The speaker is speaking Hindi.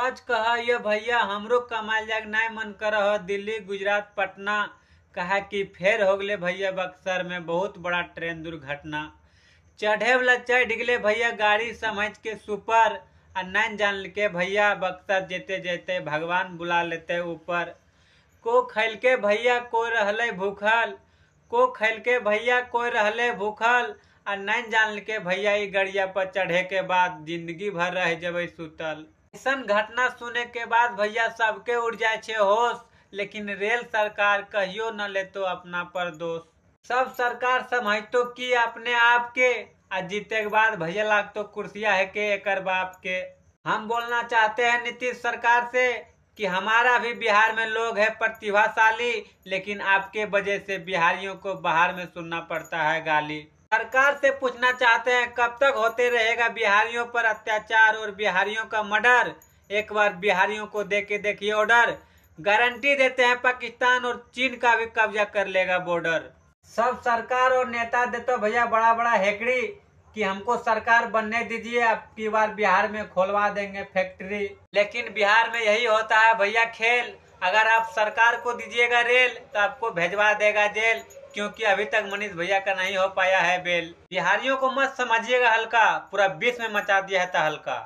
सच कह भैया हमरो कमाए जाए नाय मन कर दिल्ली गुजरात पटना कहा कि फेर हो गए भैया बक्सर में बहुत बड़ा ट्रेन दुर्घटना चढ़े वाला चढ़ गए भैया गाड़ी समझ के सुपर आ नहीं जान के भैया बक्सर जेते जेते भगवान बुला लेते ऊपर को खैल के भैया कोई रहले भूखल को खैल के भैया कोई रहले भूखल आ नहीं जान के भैया ई गड़िया पर चढ़े के बाद जिंदगी भर रह जब सुतल ऐसा घटना सुने के बाद भैया सबके उड़ जाए होश लेकिन रेल सरकार कहियो न तो अपना पर दोष सब सरकार समझतो की अपने आप के आ जीते के बाद भैया तो कुर्सिया है के एक बाप के हम बोलना चाहते हैं नीतीश सरकार से कि हमारा भी बिहार में लोग है प्रतिभाशाली लेकिन आपके वजह से बिहारियों को बाहर में सुनना पड़ता है गाली सरकार से पूछना चाहते हैं कब तक होते रहेगा बिहारियों पर अत्याचार और बिहारियों का मर्डर एक बार बिहारियों को दे के देखिए ऑर्डर गारंटी देते हैं पाकिस्तान और चीन का भी कब्जा कर लेगा बॉर्डर सब सरकार और नेता देते तो भैया बड़ा बड़ा हेकड़ी कि हमको सरकार बनने दीजिए अब की बार बिहार में खोलवा देंगे फैक्ट्री लेकिन बिहार में यही होता है भैया खेल अगर आप सरकार को दीजिएगा रेल तो आपको भेजवा देगा जेल क्योंकि अभी तक मनीष भैया का नहीं हो पाया है बेल बिहारियों को मत समझिएगा हल्का पूरा विश्व में मचा दिया है तो हल्का